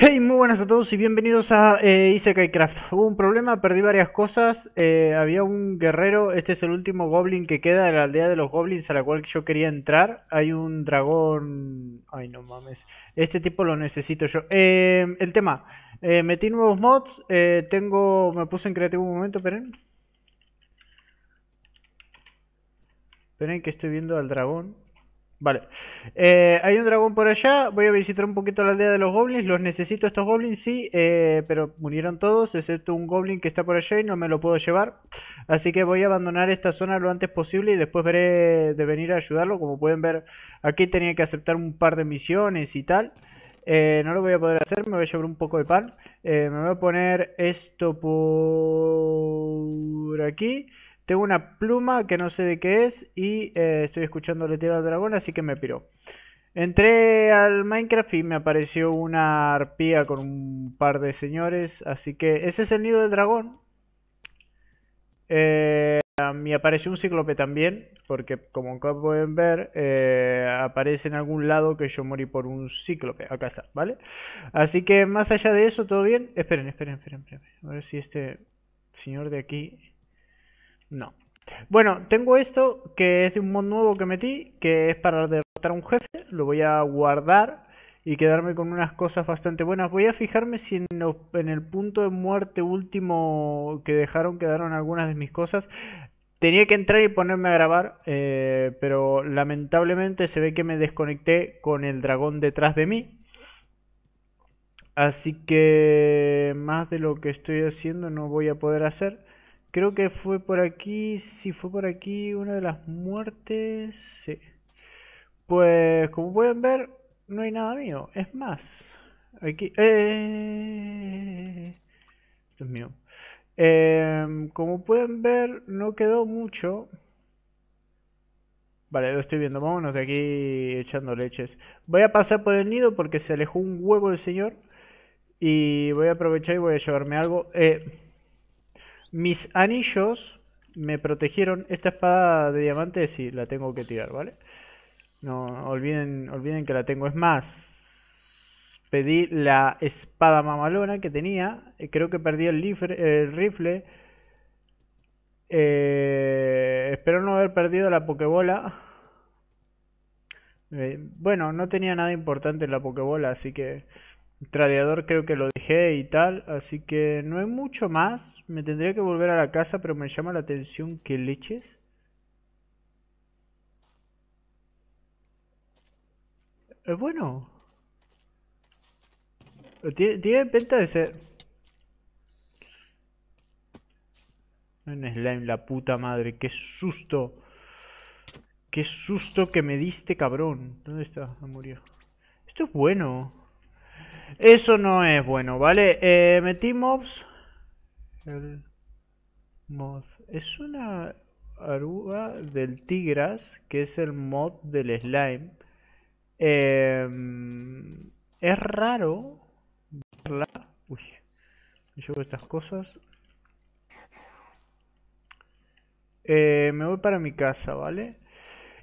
Hey, muy buenas a todos y bienvenidos a eh, Hubo un problema, perdí varias cosas. Eh, había un guerrero, este es el último goblin que queda de la aldea de los goblins a la cual yo quería entrar. Hay un dragón... Ay, no mames. Este tipo lo necesito yo. Eh, el tema, eh, metí nuevos mods. tengo... Me puse en creativo un momento, esperen. Esperen que estoy viendo al dragón. Vale. Eh, hay un dragón por allá. Voy a visitar un poquito la aldea de los goblins. Los necesito estos goblins, sí. Eh, pero murieron todos, excepto un goblin que está por allá y no me lo puedo llevar. Así que voy a abandonar esta zona lo antes posible y después veré de venir a ayudarlo. Como pueden ver, aquí tenía que aceptar un par de misiones y tal. Eh, no lo voy a poder hacer, me voy a llevar un poco de pan. me voy a poner esto por aquí. Tengo una pluma que no sé de qué es y eh, estoy escuchando tirar al Dragón, así que me piró. Entré al Minecraft y me apareció una arpía con un par de señores, así que ese es el nido del dragón. Eh, me apareció un cíclope también, porque como pueden ver, eh, aparece en algún lado que yo morí por un cíclope. Acá está, ¿vale? Así que más allá de eso, ¿todo bien? Esperen, esperen, esperen, esperen. A ver si este señor de aquí no. Bueno, tengo esto que es de un mod nuevo que metí, que es para derrotar a un jefe. Lo voy a guardar y quedarme con unas cosas bastante buenas. Voy a fijarme si en, el punto de muerte último que dejaron quedaron algunas de mis cosas. Tenía que entrar y ponerme a grabar, eh, pero lamentablemente se ve que me desconecté con el dragón detrás de mí. Así que más de lo que estoy haciendo no voy a poder hacer. Creo que fue por aquí, si fue por aquí una de las muertes, sí. Pues como pueden ver, no hay nada mío. Es más, aquí... Eh, esto es mío. Em, como pueden ver, no quedó mucho. Vale, lo estoy viendo. Vámonos de aquí echando leches. Voy a pasar por el nido porque se alejó un huevo el señor. Y voy a aprovechar y voy a llevarme algo. Eh, mis anillos me protegieron. Esta espada de diamante sí, la tengo que tirar, ¿vale? No, olviden, olviden que la tengo. Es más, pedí la espada mamalona que tenía. Creo que perdí el, rifle. Eh, espero no haber perdido la pokebola. Eh, bueno, no tenía nada importante en la pokebola, así que... Tradeador creo que lo dejé y tal, así que no hay mucho más. Me tendría que volver a la casa, pero me llama la atención que leches. Es eh, bueno. Eh, tiene, pinta de ser... Un slime, la puta madre. Qué susto. Qué susto que me diste, cabrón. ¿Dónde está? Me ah, murió. Esto es bueno. Eso no es bueno, ¿vale? Eh, metimos... El mod. Es una aruga del Tigras, que es el mod del slime. Em, es raro verla. Uy, me llevo estas cosas. Eh, me voy para mi casa, ¿vale?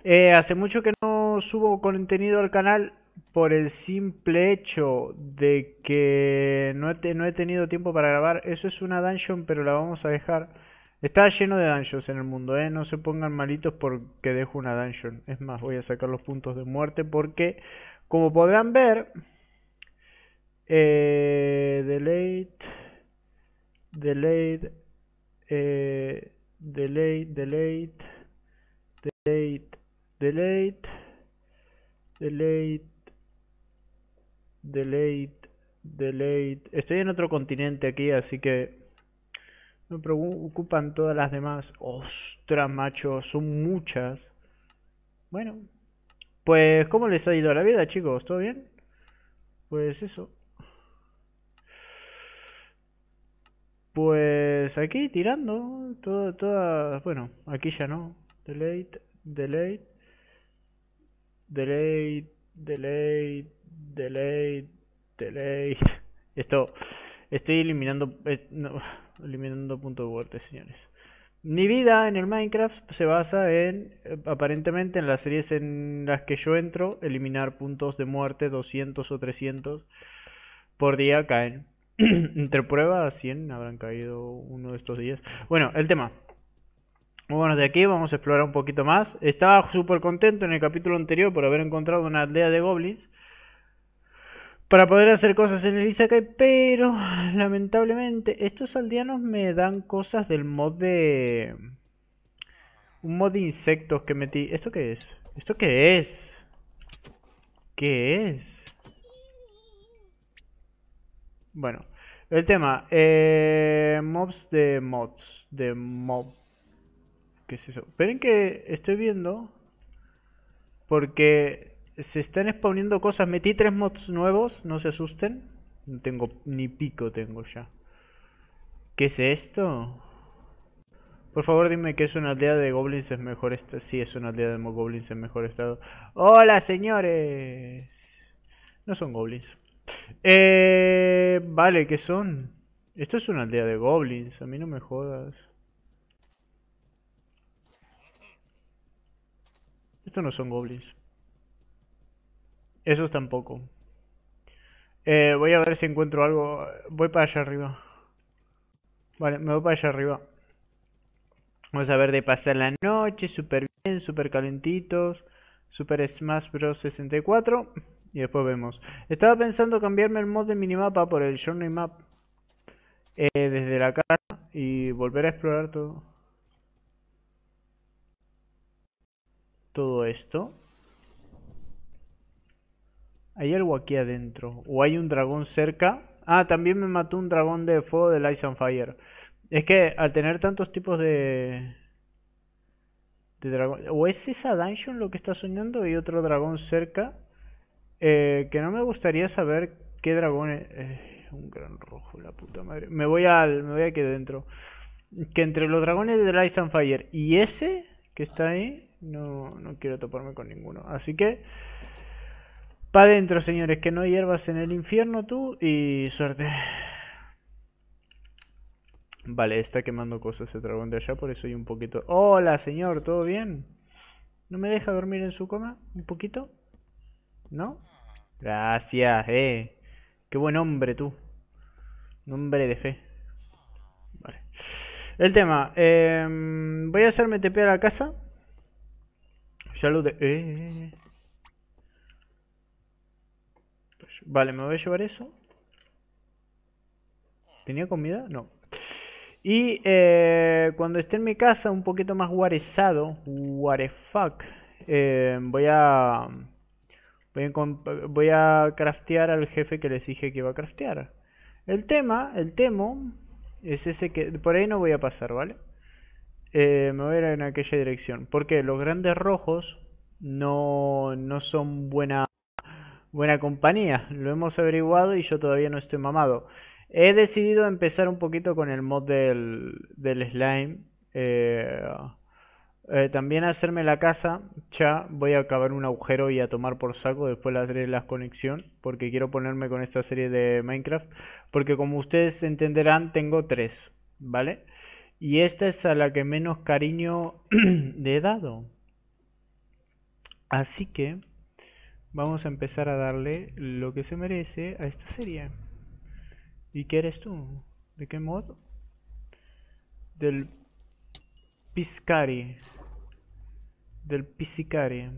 Eh, hace mucho que no subo contenido al canal por el simple hecho de que no he, tenido tiempo para grabar. Eso es una dungeon, pero la vamos a dejar. Está lleno de dungeons en el mundo, ¿eh? No se pongan malitos porque dejo una dungeon. Es más, voy a sacar los puntos de muerte porque, como podrán ver... Eh, delayed... Delayed... Eh, delayed, delayed... Delayed... Delayed... Delayed... Delayed, delayed Estoy en otro continente aquí, así que me preocupan todas las demás. Ostras, macho, son muchas. Bueno, pues, ¿cómo les ha ido la vida, chicos? ¿Todo bien? Pues eso. Pues aquí tirando, todas, todas bueno, aquí ya no. Delayed, delayed Delayed, delayed delay, delay. Esto, estoy eliminando, eh, eliminando puntos de muerte, señores. Mi vida en el Minecraft se basa en, eh, aparentemente, en las series en las que yo entro, eliminar puntos de muerte, 200 o 300 por día caen. Entre pruebas, 100 habrán caído uno de estos días. Bueno, el tema. Bueno, de aquí vamos a explorar un poquito más. Estaba súper contento en el capítulo anterior por haber encontrado una aldea de goblins para poder hacer cosas en el Isaac, pero lamentablemente estos aldeanos me dan cosas del mod de... Un mod de insectos que metí. ¿Esto qué es? ¿Esto qué es? ¿Qué es? Bueno, el tema. Eh, mobs de mods. De mob. ¿Qué es eso? Esperen que estoy viendo. Porque se están exponiendo cosas. Metí tres mods nuevos, no se asusten. No tengo ni pico, tengo ya. ¿Qué es esto? Por favor, dime que es una aldea de goblins en mejor estado. Sí, es una aldea de goblins en mejor estado. ¡Hola, señores! No son goblins. Eh, vale, ¿qué son? Esto es una aldea de goblins, a mí no me jodas. Esto no son goblins. Eso tampoco. Eh, voy a ver si encuentro algo. Voy para allá arriba. Vale, me voy para allá arriba. Vamos a ver de pasar la noche. Súper bien, super calentitos. Super Smash Bros. 64. Y después vemos. Estaba pensando cambiarme el mod de minimapa por el Journey Map. Eh, desde la casa. Y volver a explorar todo. Todo esto. Hay algo aquí adentro. O hay un dragón cerca. Ah, también me mató un dragón de fuego de Ice and Fire. Es que al tener tantos tipos de... De dragón... O es esa dungeon lo que está soñando y otro dragón cerca. Eh, que no me gustaría saber qué dragón es... Eh, un gran rojo, la puta madre. Me voy al... Me voy aquí adentro. Que entre los dragones de Ice and Fire y ese que está ahí, no, no quiero toparme con ninguno. Así que... Pa' adentro, señores, que no hierbas en el infierno tú y suerte. Vale, está quemando cosas el dragón de allá, por eso hay un poquito... Hola, señor, ¿todo bien? ¿No me deja dormir en su coma? ¿Un poquito? ¿No? Gracias, eh. Qué buen hombre tú. Nombre de fe. Vale. El tema. Em, voy a hacerme tepear a la casa. Ya lo de... Eh, eh, eh. Vale, me voy a llevar eso. ¿Tenía comida? No. Y eh, cuando esté en mi casa un poquito más guarezado, guarefuck, eh, voy a... Voy a, voy a craftear al jefe que les dije que iba a craftear. El tema, el temo, es ese que... Por ahí no voy a pasar, ¿vale? Eh, me voy a ir en aquella dirección. Porque los grandes rojos no, no son buena buena compañía. Lo hemos averiguado y yo todavía no estoy mamado. He decidido empezar un poquito con el mod del, slime. Eh, eh, también hacerme la casa. Ya voy a acabar un agujero y a tomar por saco. Después le haré la conexión. Porque quiero ponerme con esta serie de Minecraft. Porque como ustedes entenderán, tengo tres. ¿Vale? Y esta es a la que menos cariño le he dado. Así que vamos a empezar a darle lo que se merece a esta serie. ¿Y qué eres tú? ¿De qué modo? Del Piscari. Del Piscicari.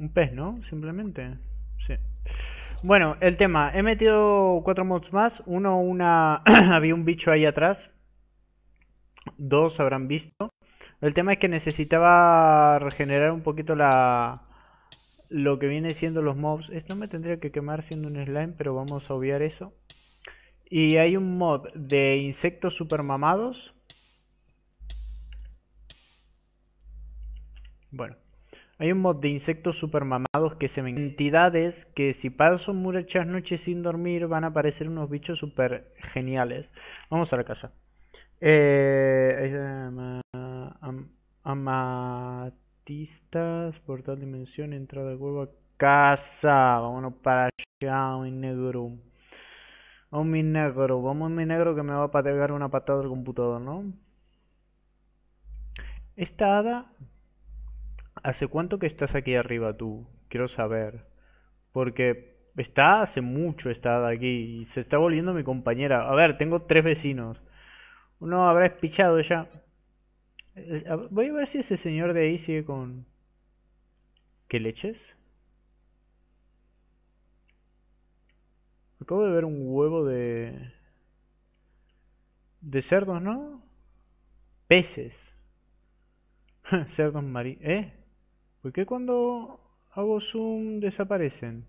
Un pez, ¿no? Simplemente. Sí. Bueno, el tema. He metido cuatro mods más. Uno, una... Había un bicho ahí atrás. Dos habrán visto. El tema es que necesitaba regenerar un poquito la lo que viene siendo los mobs. Esto me tendría que quemar siendo un slime, pero vamos a obviar eso. Y hay un mod de insectos super mamados. Bueno, hay un mod de insectos super mamados que se me... Entidades que si paso muchas noches sin dormir van a aparecer unos bichos super geniales. Vamos a la casa. Eh artistas, portal dimensión, entrada cueva, casa. Vámonos para allá, mi negro. Oh, mi negro. Vamos, mi negro, que me va a patear una patada del computador, ¿no? Esta hada... ¿Hace cuánto que estás aquí arriba tú? Quiero saber. Porque está hace mucho esta hada aquí. Y se está volviendo mi compañera. A ver, tengo tres vecinos. Uno habrá espichado ya. Eh, voy a ver si ese señor de ahí sigue con... ¿Qué leches? Acabo de ver un huevo de... De cerdos, ¿no? Peces. cerdos marinos. ¿Eh? ¿Por qué cuando hago zoom desaparecen?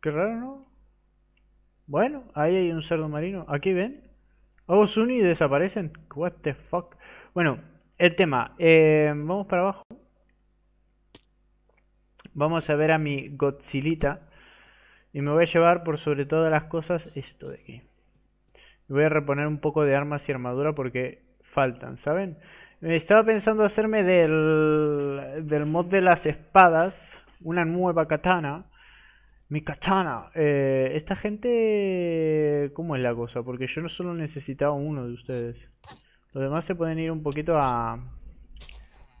Qué raro, ¿no? Bueno, ahí hay un cerdo marino. Aquí ven y oh, desaparecen. What the fuck. Bueno, el tema. Eh, vamos para abajo. Vamos a ver a mi Godzilla. Y me voy a llevar por sobre todas las cosas esto de aquí. Voy a reponer un poco de armas y armadura porque faltan, ¿saben? Estaba pensando hacerme del, del mod de las espadas una nueva katana mi katana. Eh, esta gente... ¿Cómo es la cosa? Porque yo no solo necesitaba uno de ustedes. Los demás se pueden ir un poquito a...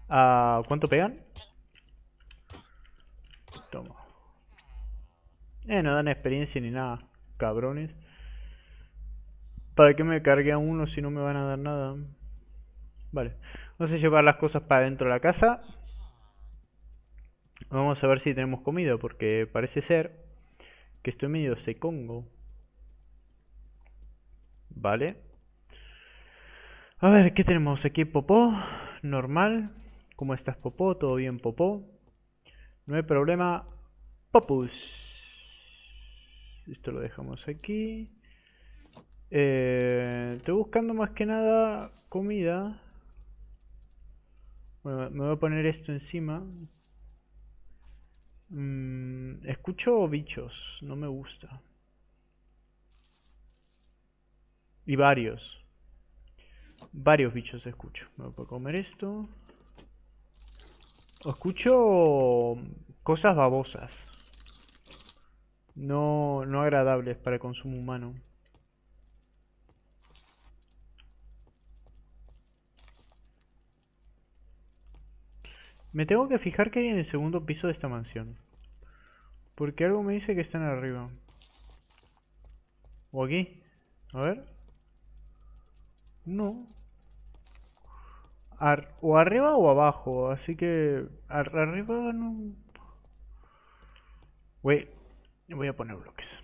a ¿Cuánto pegan? Toma. Eh, no dan experiencia ni nada. Cabrones. ¿Para qué me cargue a uno si no me van a dar nada? Vale. Vamos a llevar las cosas para dentro de la casa. Vamos a ver si tenemos comida, porque parece ser que estoy medio secongo. Vale. A ver, ¿qué tenemos aquí? Popó, normal. ¿Cómo estás, Popó? ¿Todo bien, Popó? No hay problema. Popus. Esto lo dejamos aquí. Eh, estoy buscando más que nada comida. me voy a poner esto encima Mm, escucho bichos, no me gusta. Y varios. Varios bichos escucho. Me voy a comer esto. Escucho cosas babosas. No, no agradables para el consumo humano. Me tengo que fijar que hay en el segundo piso de esta mansión. Porque algo me dice que están arriba. O aquí. A ver. No. o arriba o abajo. Así que... arriba no... Voy, voy a poner bloques.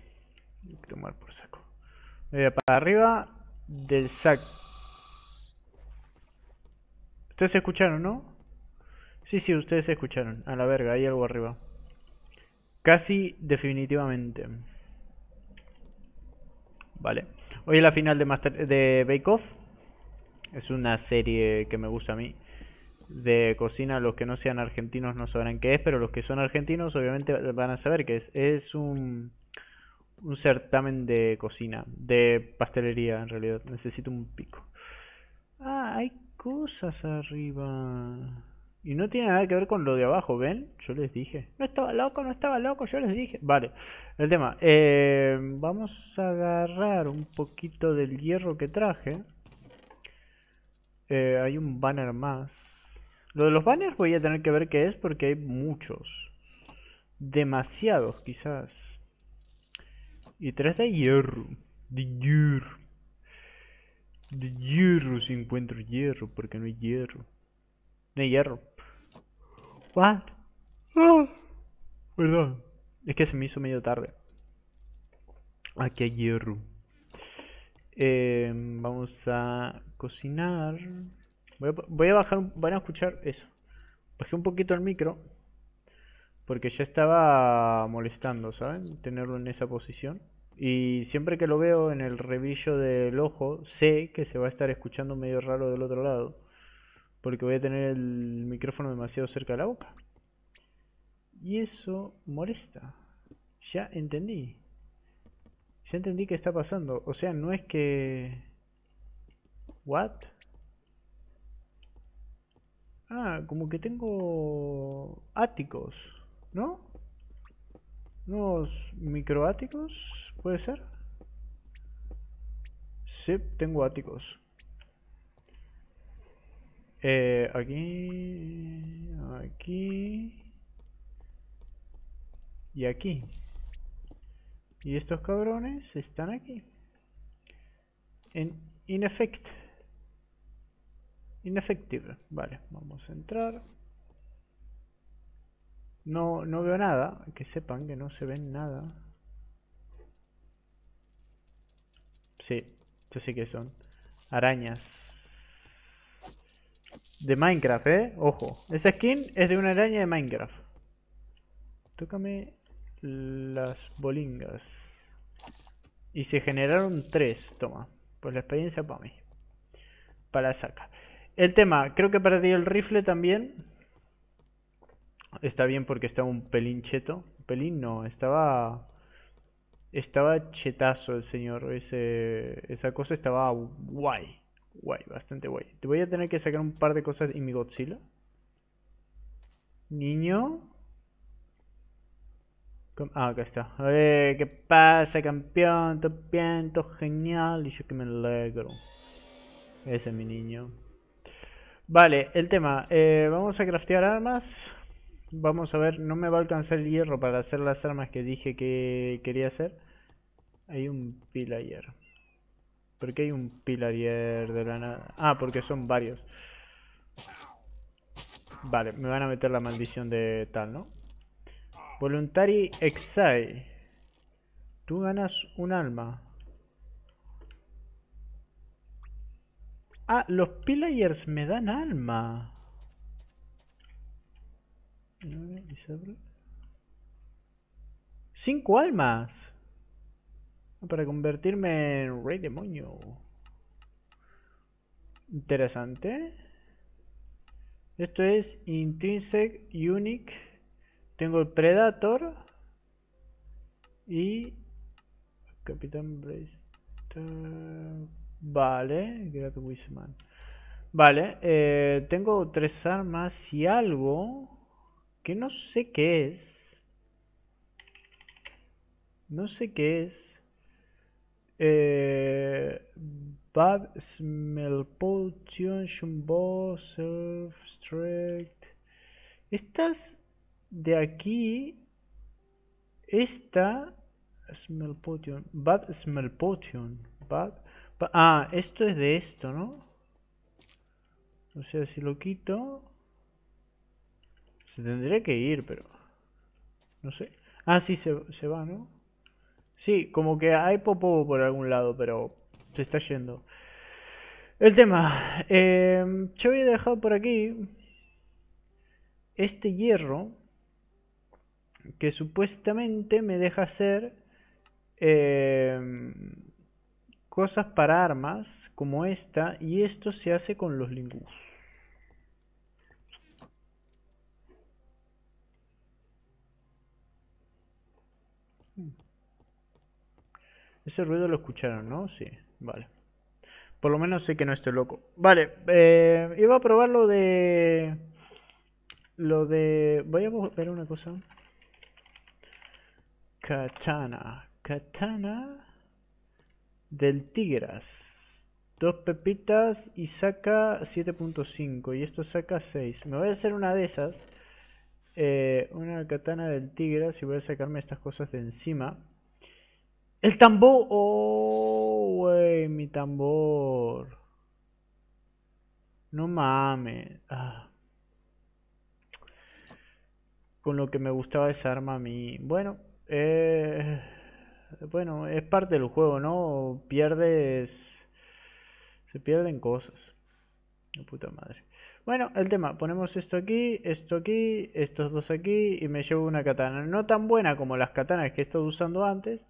tomar por saco. Eh, para arriba del saco. Ustedes escucharon, ¿no? Sí, sí, ustedes escucharon. A la verga, hay algo arriba. Casi definitivamente. Vale. Hoy es la final de, de Bake Off. Es una serie que me gusta a mí. De cocina, los que no sean argentinos no sabrán qué es, pero los que son argentinos obviamente van a saber qué es. Es un, un certamen de cocina, de pastelería en realidad. Necesito un pico. Ah, hay cosas arriba. Y no tiene nada que ver con lo de abajo, ¿ven? Yo les dije. No estaba loco, no estaba loco, yo les dije. Vale, el tema. Eh, vamos a agarrar un poquito del hierro que traje. Eh, hay un banner más. Lo de los banners voy a tener que ver qué es porque hay muchos. Demasiados quizás. Y tres de hierro. De hierro. De hierro si encuentro hierro porque no hay hierro. No hay hierro. What? Ah, perdón. Es que se me hizo medio tarde. Aquí hay hierro. Em, vamos a cocinar. Voy a, voy a, bajar, van a escuchar eso. Bajé un poquito el micro. Porque ya estaba molestando, ¿saben? Tenerlo en esa posición. Y siempre que lo veo en el revillo del ojo, sé que se va a estar escuchando medio raro del otro lado porque voy a tener el micrófono demasiado cerca de la boca. Y eso molesta. Ya entendí. Ya entendí qué está pasando. O sea, no es que... ¿What? Ah, como que tengo áticos, ¿no? Unos microáticos, ¿puede ser? Sí, tengo áticos. Eh, aquí, aquí y aquí. Y estos cabrones están aquí. En ineffect. Ineffective. Vale, vamos a entrar. No, no veo nada. Que sepan que no se ven nada. Sí, yo sé que son arañas. De Minecraft, eh. Ojo. Esa skin es de una araña de Minecraft. Tócame las bolingas. Y se generaron tres. Toma. Pues la experiencia para mí. Para saca. El tema, creo que perdí el rifle también. Está bien porque estaba un pelín cheto. pelín no, estaba. Estaba chetazo el señor. Ese, esa cosa estaba guay. Guay, bastante guay. Te voy a tener que sacar un par de cosas y mi Godzilla. Niño. Ah, acá está. Eh, ¿Qué pasa, campeón? Todo bien, genial. Y yo que me alegro. Ese es mi niño. Vale, el tema. Eh, vamos a craftear armas. Vamos a ver, no me va a alcanzar el hierro para hacer las armas que dije que quería hacer. Hay un pilayer. hierro ¿Por qué hay un Pilarier de la nada? Ah, porque son varios. Vale, me van a meter la maldición de tal, ¿no? Voluntary Exile. Tú ganas un alma. Ah, los pillars me dan alma. Cinco almas. Para convertirme en rey demonio. Interesante. Esto es Intrinsic Unique. Tengo el Predator. Y... Capitán Blaze. Vale, Great Vale, eh, tengo tres armas y algo que no sé qué es. No sé qué es. Eh, Bad Potion shumbo, self Strike. Estas de aquí. Esta. potion, Bad potion, Bad. ah, esto es de esto, ¿no? O sea, si lo quito. Se tendría que ir, pero. No sé. Ah, sí, se, se va, ¿no? Sí, como que hay popo por algún lado, pero se está yendo. El tema, eh, yo había dejado por aquí este hierro que supuestamente me deja hacer eh, cosas para armas como esta y esto se hace con los lingus. Ese ruido lo escucharon, ¿no? Sí, vale. Por lo menos sé que no estoy loco. Vale, eh, iba a probar lo de... Lo de... Voy a ver una cosa. Katana. Katana del Tigras. Dos pepitas y saca 7.5. Y esto saca 6. Me voy a hacer una de esas. Eh, una katana del Tigras y voy a sacarme estas cosas de encima. El tambor. Oh, güey, mi tambor. No mames. Ah. Con lo que me gustaba esa arma a mí. Bueno, eh, bueno, es parte del juego, ¿no? Pierdes. Se pierden cosas. puta madre. Bueno, el tema, ponemos esto aquí, esto aquí, estos dos aquí y me llevo una katana. No tan buena como las katanas que he estado usando antes,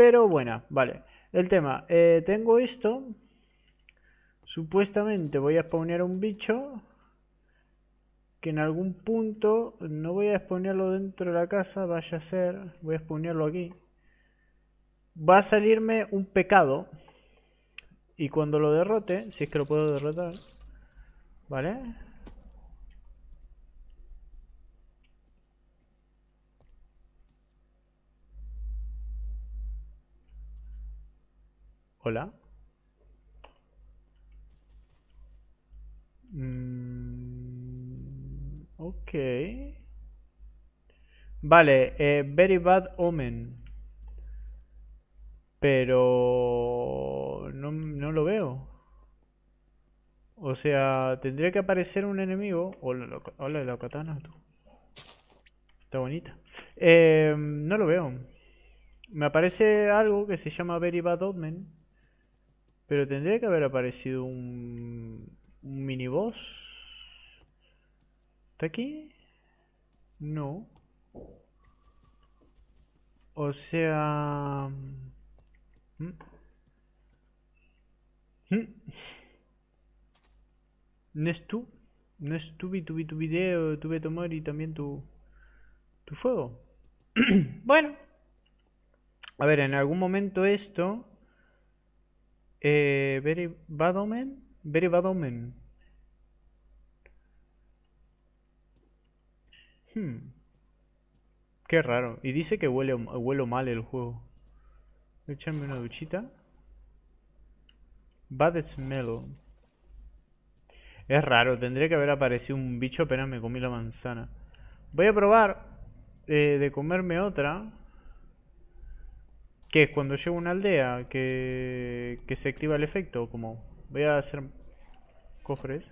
pero bueno, vale. El tema, eh, tengo esto. Supuestamente voy a spawnear un bicho que en algún punto, no voy a exponerlo dentro de la casa, vaya a ser, voy a spawnearlo aquí. Va a salirme un pecado. Y cuando lo derrote, si es que lo puedo derrotar, ¿vale? Hola. Mm, ok. Vale, eh, Very Bad Omen. Pero... No, no lo veo. O sea, tendría que aparecer un enemigo. Hola, la katana, tú. Está bonita. Eh, no lo veo. Me aparece algo que se llama Very Bad Omen. Pero tendría que haber aparecido un, mini boss. ¿Está aquí? No. O sea... Mm, mm, ¿No es tú? ¿No es tu, tu, tu tuve tu tomar y también tu, tu fuego? bueno. A ver, en algún momento esto eh, Very Bad Omen. Very Hmm. Qué raro. Y dice que huele, huele mal el juego. echarme una duchita. Bad Smell. Es raro. Tendría que haber aparecido un bicho apenas me comí la manzana. Voy a probar eh, de comerme otra. Que es cuando llego a una aldea que, que se activa el efecto. Como voy a hacer cofres,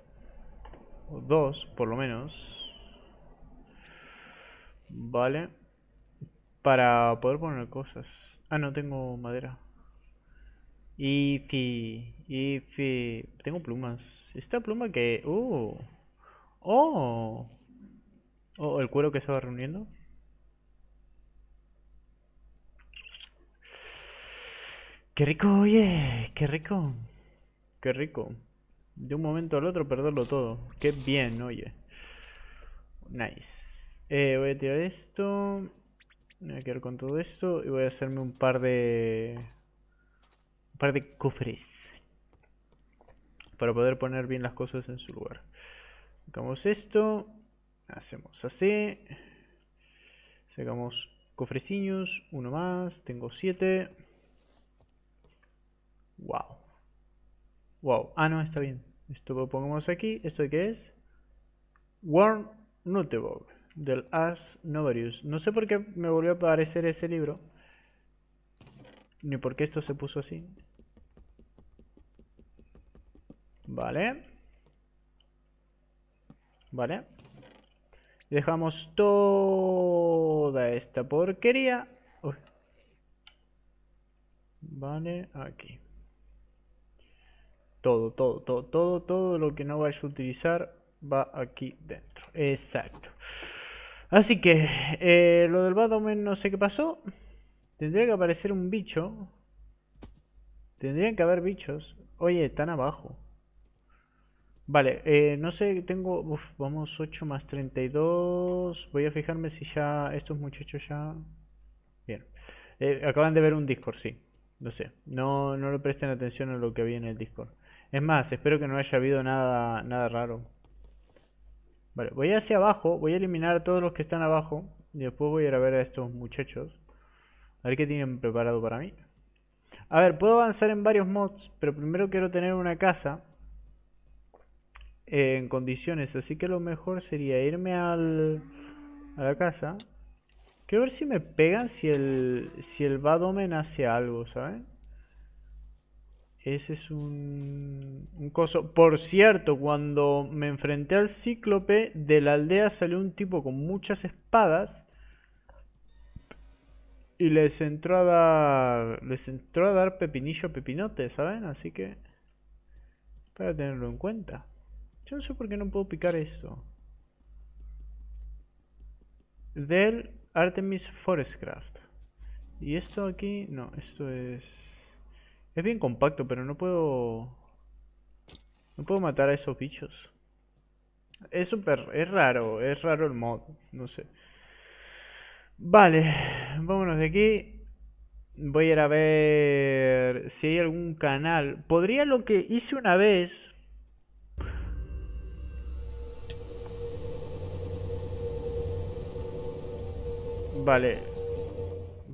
o dos por lo menos, vale, para poder poner cosas. Ah, no tengo madera. y ifi, tengo plumas. Esta pluma que, uh, oh, oh, el cuero que estaba reuniendo. Qué rico, oye, qué rico. Qué rico. De un momento al otro perderlo todo. Qué bien, oye. Nice. Eh, voy a tirar esto. Me voy a quedar con todo esto. Y voy a hacerme un par de... Un par de cofres. Para poder poner bien las cosas en su lugar. Sacamos esto. Hacemos así. Sacamos cofrecillos. Uno más. Tengo siete. Wow. Wow. Ah, no, está bien. Esto lo pongamos aquí. ¿Esto qué es? Warm Notebook del Ars Novarius. No sé por qué me volvió a aparecer ese libro. Ni por qué esto se puso así. Vale. Vale. Dejamos toda esta porquería. Vale, aquí. Todo, todo, todo, todo, todo lo que no vayas a utilizar va aquí dentro. Exacto. Así que eh, lo del Batman no sé qué pasó. Tendría que aparecer un bicho. Tendrían que haber bichos. Oye, están abajo. Vale, eh, no sé, tengo... vamos, 8 más 32. Voy a fijarme si ya... Estos muchachos ya... Bien. Eh, acaban de ver un Discord, sí. No sé. No, no le presten atención a lo que había en el Discord. Es más, espero que no haya habido nada, nada raro. Vale, voy hacia abajo, voy a eliminar a todos los que están abajo. Y después voy a ir a ver a estos muchachos. A ver qué tienen preparado para mí. A ver, puedo avanzar en varios mods, pero primero quiero tener una casa en condiciones. Así que lo mejor sería irme al, a la casa. Quiero ver si me pegan si el, si el Badomen hace algo, ¿saben? Ese es un, un coso. Por cierto, cuando me enfrenté al cíclope, de la aldea salió un tipo con muchas espadas. Y les entró a dar. Les entró a dar pepinillo pepinote, ¿saben? Así que. Para tenerlo en cuenta. Yo no sé por qué no puedo picar esto. Del Artemis Forestcraft. Y esto aquí. No, esto es. Es bien compacto, pero no puedo... No puedo matar a esos bichos. Es súper... Es raro. Es raro el mod. No sé. Vale. Vámonos de aquí. Voy a ir a ver si hay algún canal. Podría lo que hice una vez... Vale.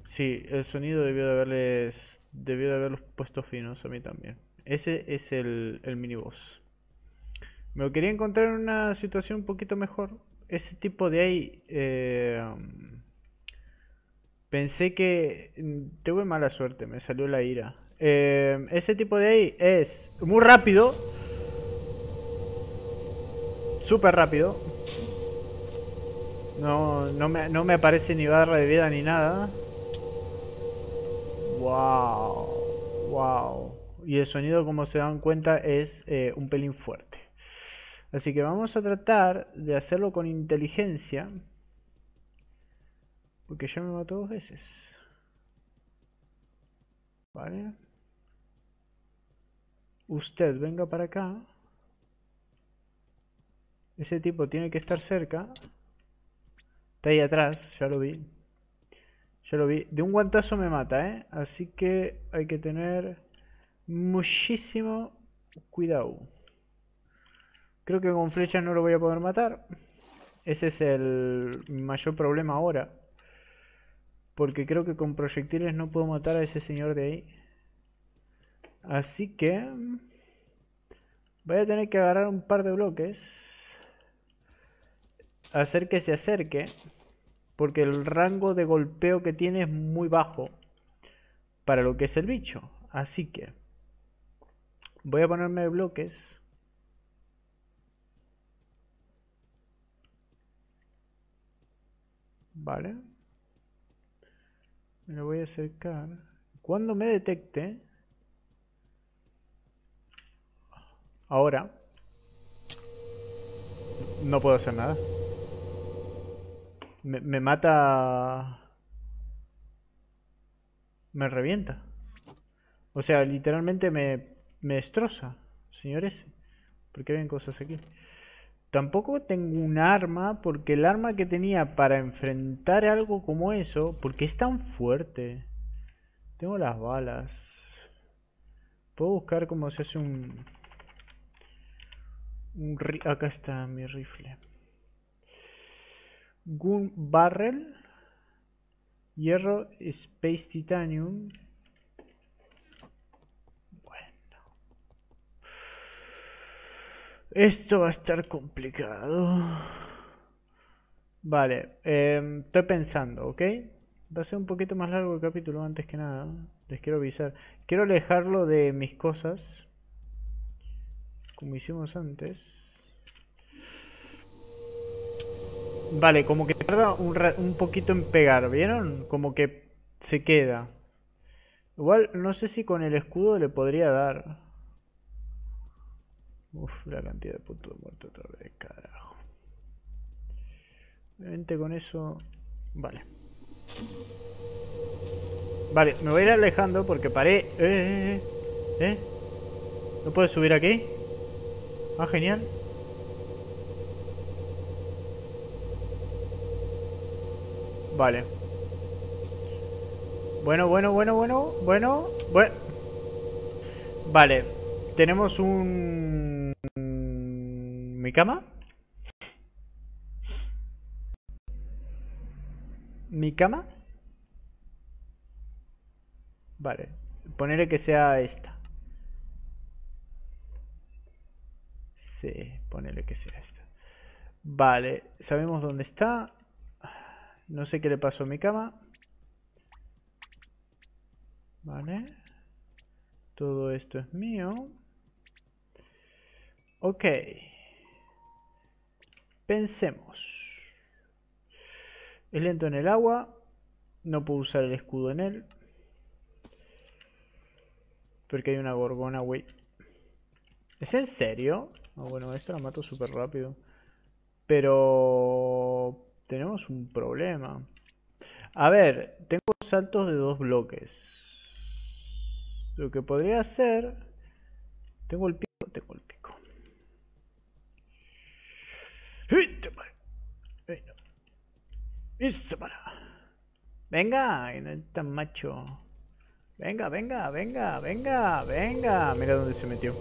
Sí, el sonido debió de haberles debió de haberlos puesto finos a mí también. Ese es el, el miniboss. Me quería encontrar en una situación un poquito mejor. Ese tipo de ahí... Eh, pensé que... Mm, tuve mala suerte, me salió la ira. Eh, ese tipo de ahí es muy rápido. Súper rápido. No, me, no me aparece ni barra de vida ni nada. Wow, wow. Y el sonido, como se dan cuenta, es eh, un pelín fuerte. Así que vamos a tratar de hacerlo con inteligencia. Porque ya me mató dos veces. Vale. Usted venga para acá. Ese tipo tiene que estar cerca. Está ahí atrás, ya lo vi. Ya lo vi. De un guantazo me mata, ¿eh? Así que hay que tener muchísimo cuidado. Creo que con flechas no lo voy a poder matar. Ese es el mayor problema ahora. Porque creo que con proyectiles no puedo matar a ese señor de ahí. Así que... Voy a tener que agarrar un par de bloques. Hacer que se acerque porque el rango de golpeo que tiene es muy bajo para lo que es el bicho. Así que voy a ponerme bloques. Vale. Me lo voy a acercar. Cuando me detecte... Ahora... No puedo hacer nada. Me, mata... Me revienta. O sea, literalmente me, me destroza, señores. Porque ven cosas aquí. Tampoco tengo un arma, porque el arma que tenía para enfrentar algo como eso, porque es tan fuerte. Tengo las balas. Puedo buscar cómo se hace un... un acá está mi rifle. Gun Barrel, Hierro Space Titanium. Bueno. Esto va a estar complicado. Vale, em, estoy pensando, ¿ok? Va a ser un poquito más largo el capítulo antes que nada. Les quiero avisar. Quiero alejarlo de mis cosas. Como hicimos antes. Vale, como que tarda un, poquito en pegar, ¿vieron? Como que se queda. Igual no sé si con el escudo le podría dar. Uf, la cantidad de puntos de muerte otra vez, carajo. Vente con eso... Vale. Vale, me voy a ir alejando porque paré... Eh, eh, eh, eh. ¿No puedo subir aquí? Ah, genial. Vale. Bueno, bueno, bueno, bueno, bueno, bueno. Vale. Tenemos un... ¿Mi cama? ¿Mi cama? Vale. ponele que sea esta. Sí, ponerle que sea esta. Vale. Sabemos dónde está. No sé qué le pasó a mi cama. Vale. Todo esto es mío. Ok. Pensemos. Es lento en el agua. No puedo usar el escudo en él. Porque hay una gorgona, güey. ¿Es en serio? Ah, bueno, esto la mato súper rápido. Pero... Tenemos un problema. A ver, tengo saltos de dos bloques. Lo que podría ser Tengo el pico, tengo el pico. para! ¡Venga! No es tan macho. Venga, venga, venga, venga, venga. Mira dónde se metió.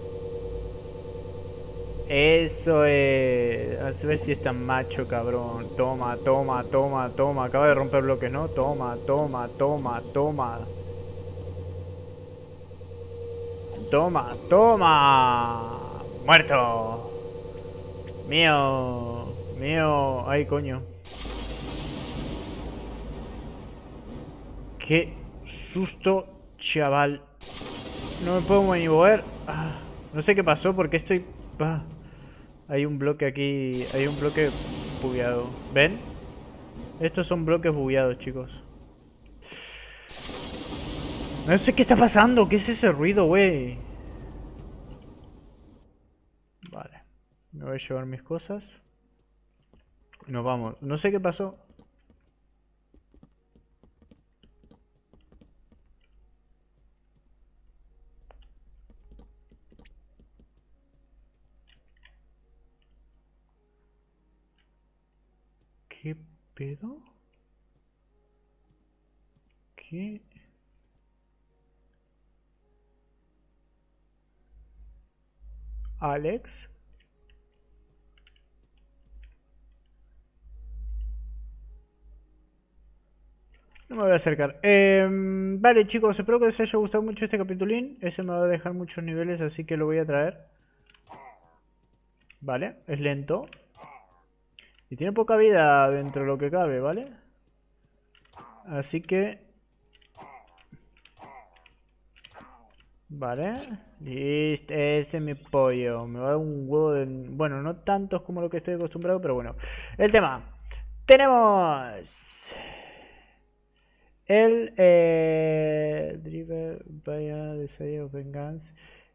Eso es. A ver si es tan macho, cabrón. Toma, toma, toma, toma. Acaba de romper bloques, ¿no? Toma, toma, toma, toma. Toma, toma. Muerto. Mío. Mío. Ay, coño. Qué susto, chaval. No me puedo ni mover. Ah, no sé qué pasó porque estoy hay un bloque aquí, hay un bloque bugueado. ¿Ven? Estos son bloques bugueados, chicos. No sé qué está pasando, ¿qué es ese ruido, güey? Vale. Me voy a llevar mis cosas. Nos vamos. No sé qué pasó. pero qué Alex No me voy a acercar. Em, vale, chicos, espero que les haya gustado mucho este capitulín. Ese me va a dejar muchos niveles, así que lo voy a traer. Vale, es lento. Y tiene poca vida dentro de lo que cabe, ¿vale? Así que... Vale. Listo, ese es mi pollo. Me va a dar un huevo de... Bueno, no tantos como lo que estoy acostumbrado, pero bueno. El tema. Tenemos... El... Eh, Driver, vaya, Desire of Vengeance.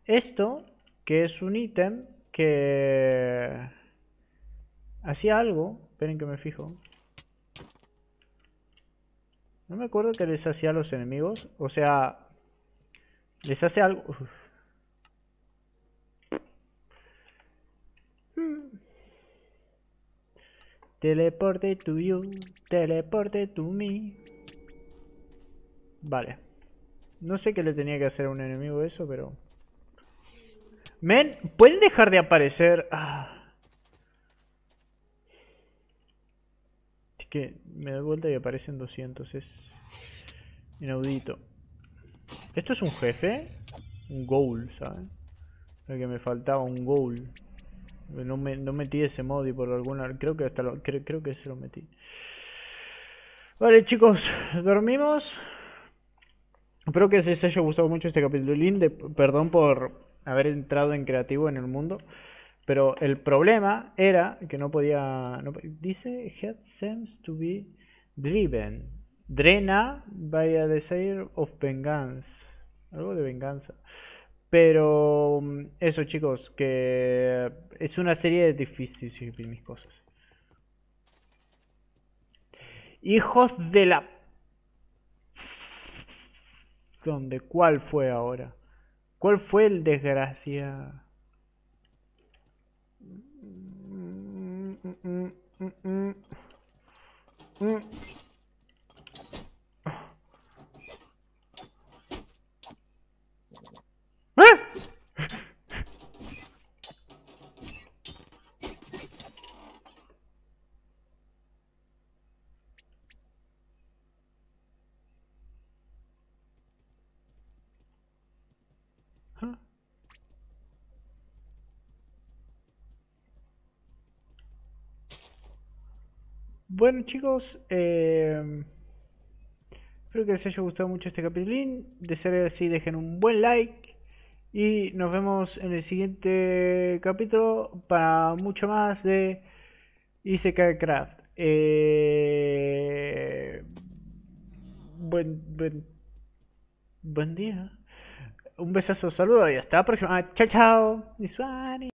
Esto, que es un ítem que Hacía algo. Esperen que me fijo. No me acuerdo que les hacía a los enemigos. O sea... Les hace algo... Teleporte to you, teleporte to me. Vale. No sé qué le tenía que hacer a un enemigo eso, pero... Men, ¿pueden dejar de aparecer? Ah. que me doy vuelta y aparecen 200. Es inaudito. Esto es un jefe. Un goal, ¿saben? Lo que me faltaba, un goal. No, me, metí ese mod y por alguna... Creo que creo, que se lo metí. Vale, chicos. Dormimos. Espero que les haya gustado mucho este capítulo. Linde, perdón por haber entrado en creativo en el mundo. Pero el problema era que no podía. dice, head seems to be driven. Drena by a desire of vengeance. Algo de venganza. Pero mm, eso, chicos, que es una serie de difíciles mis cosas. Hijos de la... ¿Dónde? ¿Cuál fue ahora? ¿Cuál fue el desgracia? 음, 음, 음, 음, 음. Bueno chicos, em, espero que les haya gustado mucho este capítulo. De ser así, dejen un buen like. Y nos vemos en el siguiente capítulo para mucho más de ICK Craft. Eh, buen, buen, día. Un besazo, saludo y hasta la próxima. Chao, chao.